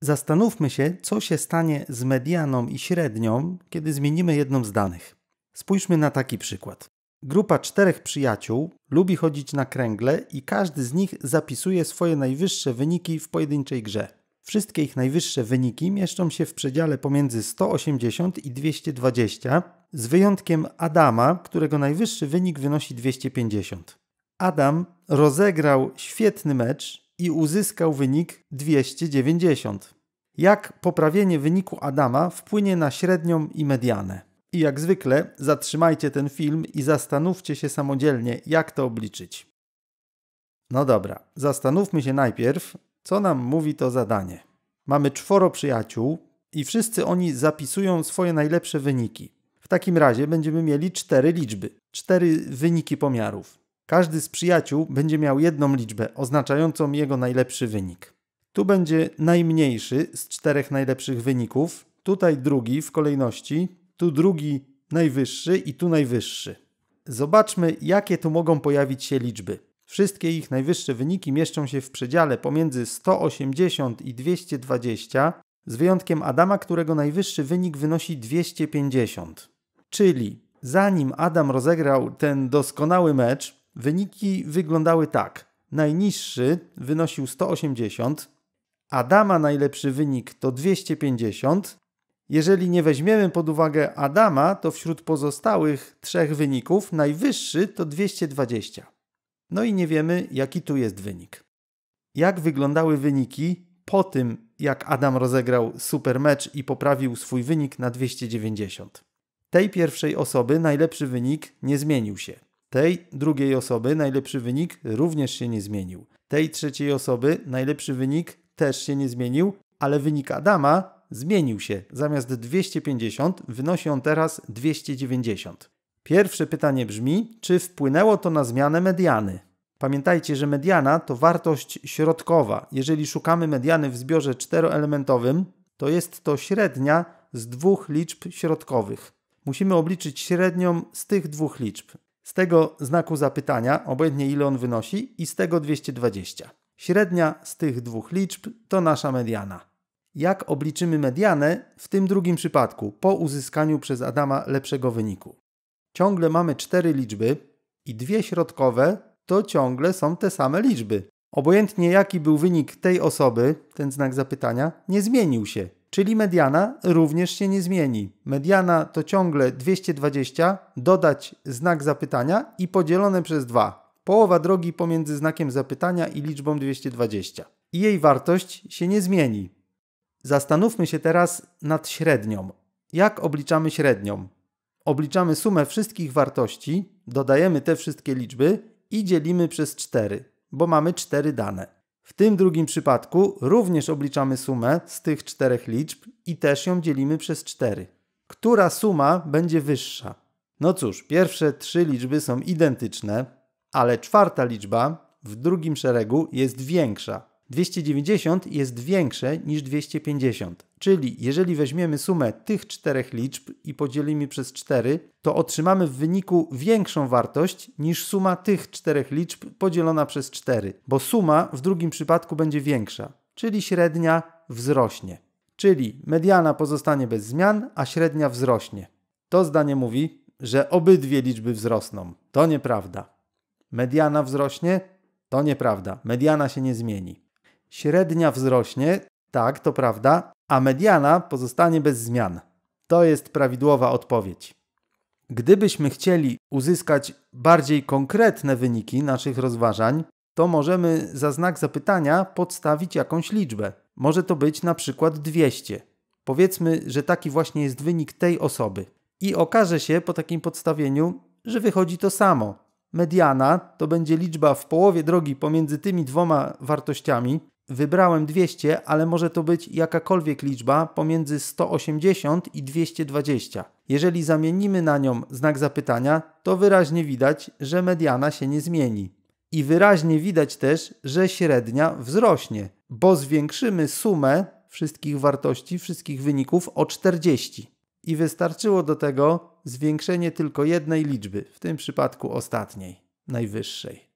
Zastanówmy się, co się stanie z medianą i średnią, kiedy zmienimy jedną z danych. Spójrzmy na taki przykład. Grupa czterech przyjaciół lubi chodzić na kręgle i każdy z nich zapisuje swoje najwyższe wyniki w pojedynczej grze. Wszystkie ich najwyższe wyniki mieszczą się w przedziale pomiędzy 180 i 220, z wyjątkiem Adama, którego najwyższy wynik wynosi 250. Adam rozegrał świetny mecz, i uzyskał wynik 290. Jak poprawienie wyniku Adama wpłynie na średnią i medianę? I jak zwykle zatrzymajcie ten film i zastanówcie się samodzielnie, jak to obliczyć. No dobra, zastanówmy się najpierw, co nam mówi to zadanie. Mamy czworo przyjaciół i wszyscy oni zapisują swoje najlepsze wyniki. W takim razie będziemy mieli cztery liczby, cztery wyniki pomiarów. Każdy z przyjaciół będzie miał jedną liczbę oznaczającą jego najlepszy wynik. Tu będzie najmniejszy z czterech najlepszych wyników, tutaj drugi w kolejności, tu drugi najwyższy i tu najwyższy. Zobaczmy, jakie tu mogą pojawić się liczby. Wszystkie ich najwyższe wyniki mieszczą się w przedziale pomiędzy 180 i 220, z wyjątkiem Adama, którego najwyższy wynik wynosi 250. Czyli zanim Adam rozegrał ten doskonały mecz, Wyniki wyglądały tak. Najniższy wynosił 180, Adama najlepszy wynik to 250. Jeżeli nie weźmiemy pod uwagę Adama, to wśród pozostałych trzech wyników najwyższy to 220. No i nie wiemy, jaki tu jest wynik. Jak wyglądały wyniki po tym, jak Adam rozegrał super mecz i poprawił swój wynik na 290? Tej pierwszej osoby najlepszy wynik nie zmienił się. Tej drugiej osoby najlepszy wynik również się nie zmienił. Tej trzeciej osoby najlepszy wynik też się nie zmienił, ale wynik Adama zmienił się. Zamiast 250 wynosi on teraz 290. Pierwsze pytanie brzmi, czy wpłynęło to na zmianę mediany? Pamiętajcie, że mediana to wartość środkowa. Jeżeli szukamy mediany w zbiorze czteroelementowym, to jest to średnia z dwóch liczb środkowych. Musimy obliczyć średnią z tych dwóch liczb z tego znaku zapytania, obojętnie ile on wynosi, i z tego 220. Średnia z tych dwóch liczb to nasza mediana. Jak obliczymy medianę w tym drugim przypadku, po uzyskaniu przez Adama lepszego wyniku? Ciągle mamy cztery liczby i dwie środkowe to ciągle są te same liczby. Obojętnie jaki był wynik tej osoby, ten znak zapytania nie zmienił się. Czyli mediana również się nie zmieni. Mediana to ciągle 220, dodać znak zapytania i podzielone przez 2. Połowa drogi pomiędzy znakiem zapytania i liczbą 220. I jej wartość się nie zmieni. Zastanówmy się teraz nad średnią. Jak obliczamy średnią? Obliczamy sumę wszystkich wartości, dodajemy te wszystkie liczby i dzielimy przez 4, bo mamy 4 dane. W tym drugim przypadku również obliczamy sumę z tych czterech liczb i też ją dzielimy przez 4. Która suma będzie wyższa? No cóż, pierwsze trzy liczby są identyczne, ale czwarta liczba w drugim szeregu jest większa, 290 jest większe niż 250, czyli jeżeli weźmiemy sumę tych czterech liczb i podzielimy przez 4, to otrzymamy w wyniku większą wartość niż suma tych czterech liczb podzielona przez 4, bo suma w drugim przypadku będzie większa, czyli średnia wzrośnie. Czyli mediana pozostanie bez zmian, a średnia wzrośnie. To zdanie mówi, że obydwie liczby wzrosną. To nieprawda. Mediana wzrośnie? To nieprawda. Mediana się nie zmieni. Średnia wzrośnie, tak, to prawda, a mediana pozostanie bez zmian. To jest prawidłowa odpowiedź. Gdybyśmy chcieli uzyskać bardziej konkretne wyniki naszych rozważań, to możemy za znak zapytania podstawić jakąś liczbę. Może to być na przykład 200. Powiedzmy, że taki właśnie jest wynik tej osoby. I okaże się po takim podstawieniu, że wychodzi to samo. Mediana to będzie liczba w połowie drogi pomiędzy tymi dwoma wartościami, wybrałem 200, ale może to być jakakolwiek liczba pomiędzy 180 i 220. Jeżeli zamienimy na nią znak zapytania, to wyraźnie widać, że mediana się nie zmieni. I wyraźnie widać też, że średnia wzrośnie, bo zwiększymy sumę wszystkich wartości, wszystkich wyników o 40. I wystarczyło do tego zwiększenie tylko jednej liczby, w tym przypadku ostatniej, najwyższej.